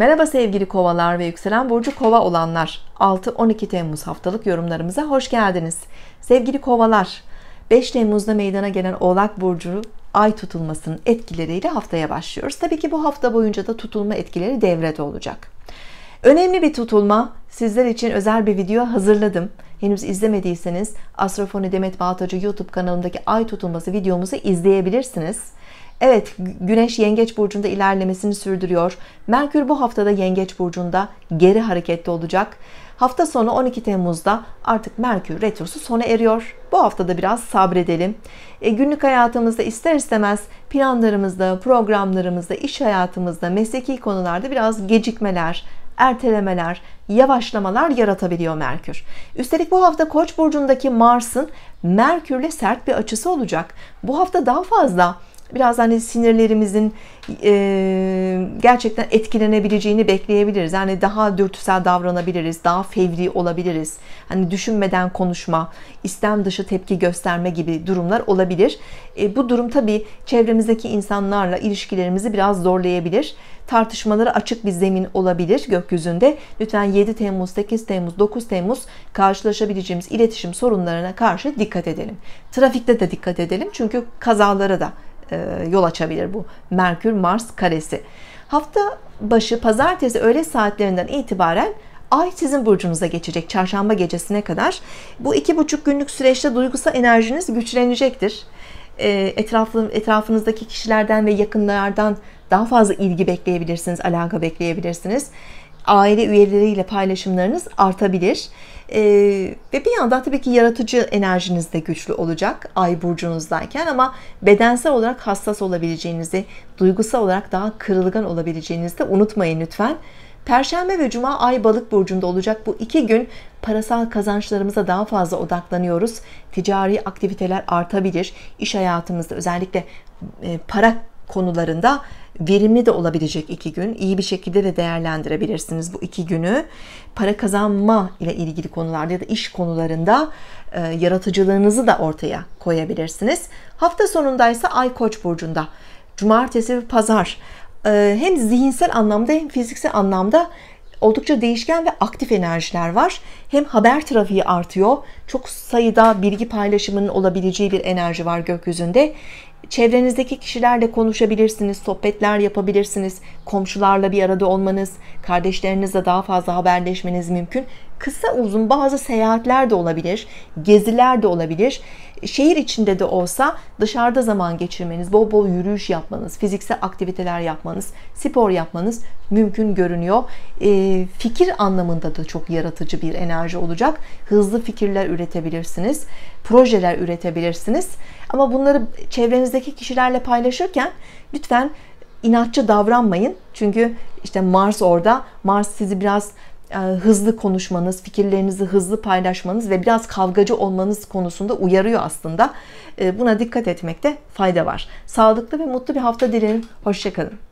Merhaba sevgili kovalar ve yükselen burcu kova olanlar. 6-12 Temmuz haftalık yorumlarımıza hoş geldiniz. Sevgili kovalar, 5 Temmuz'da meydana gelen Oğlak Burcu ay tutulmasının etkileriyle haftaya başlıyoruz. Tabii ki bu hafta boyunca da tutulma etkileri devrede olacak. Önemli bir tutulma. Sizler için özel bir video hazırladım. Henüz izlemediyseniz Astrofoni Demet Bağtacı YouTube kanalındaki ay tutulması videomuzu izleyebilirsiniz. Evet, Güneş Yengeç burcunda ilerlemesini sürdürüyor. Merkür bu haftada Yengeç burcunda geri hareketli olacak. Hafta sonu 12 Temmuz'da artık Merkür retrosu sona eriyor. Bu haftada biraz sabredelim. E, günlük hayatımızda ister istemez planlarımızda, programlarımızda, iş hayatımızda, mesleki konularda biraz gecikmeler, ertelemeler, yavaşlamalar yaratabiliyor Merkür. Üstelik bu hafta Koç burcundaki Mars'ın Merkür'le sert bir açısı olacak. Bu hafta daha fazla biraz hani sinirlerimizin e, gerçekten etkilenebileceğini bekleyebiliriz. Yani daha dürtüsel davranabiliriz, daha fevri olabiliriz. Hani düşünmeden konuşma, istem dışı tepki gösterme gibi durumlar olabilir. E, bu durum tabii çevremizdeki insanlarla ilişkilerimizi biraz zorlayabilir. tartışmaları açık bir zemin olabilir gökyüzünde. Lütfen 7 Temmuz, 8 Temmuz, 9 Temmuz karşılaşabileceğimiz iletişim sorunlarına karşı dikkat edelim. Trafikte de dikkat edelim çünkü kazalara da e, yol açabilir bu Merkür Mars karesi. Hafta başı pazartesi öğle saatlerinden itibaren Ay sizin burcunuza geçecek çarşamba gecesine kadar. Bu iki buçuk günlük süreçte duygusal enerjiniz güçlenecektir. E, etrafı, etrafınızdaki kişilerden ve yakınlardan daha fazla ilgi bekleyebilirsiniz, alaka bekleyebilirsiniz aile üyeleriyle paylaşımlarınız artabilir. ee, ve bir yandan tabii ki yaratıcı enerjiniz de güçlü olacak ay burcunuzdayken ama bedensel olarak hassas olabileceğinizi, duygusal olarak daha kırılgan olabileceğinizi de unutmayın lütfen. Perşembe ve Cuma ay balık burcunda olacak bu iki gün parasal kazançlarımıza daha fazla odaklanıyoruz. Ticari aktiviteler artabilir. İş hayatımızda özellikle e, para konularında verimli de olabilecek iki gün. İyi bir şekilde de değerlendirebilirsiniz bu iki günü. Para kazanma ile ilgili konularda ya da iş konularında e, yaratıcılığınızı da ortaya koyabilirsiniz. Hafta sonundaysa Ay Koç burcunda. Cumartesi ve pazar e, hem zihinsel anlamda hem fiziksel anlamda oldukça değişken ve aktif enerjiler var. Hem haber trafiği artıyor. Çok sayıda bilgi paylaşımının olabileceği bir enerji var gökyüzünde. Çevrenizdeki kişilerle konuşabilirsiniz, sohbetler yapabilirsiniz. Komşularla bir arada olmanız, kardeşlerinizle daha fazla haberleşmeniz mümkün kısa uzun bazı seyahatler de olabilir, geziler de olabilir. Şehir içinde de olsa dışarıda zaman geçirmeniz, bol bol yürüyüş yapmanız, fiziksel aktiviteler yapmanız, spor yapmanız mümkün görünüyor. E, fikir anlamında da çok yaratıcı bir enerji olacak. Hızlı fikirler üretebilirsiniz, projeler üretebilirsiniz. Ama bunları çevrenizdeki kişilerle paylaşırken lütfen inatçı davranmayın. Çünkü işte Mars orada. Mars sizi biraz e, hızlı konuşmanız, fikirlerinizi hızlı paylaşmanız ve biraz kavgacı olmanız konusunda uyarıyor aslında. E, buna dikkat etmekte fayda var. Sağlıklı ve mutlu bir hafta dilerim. Hoşçakalın.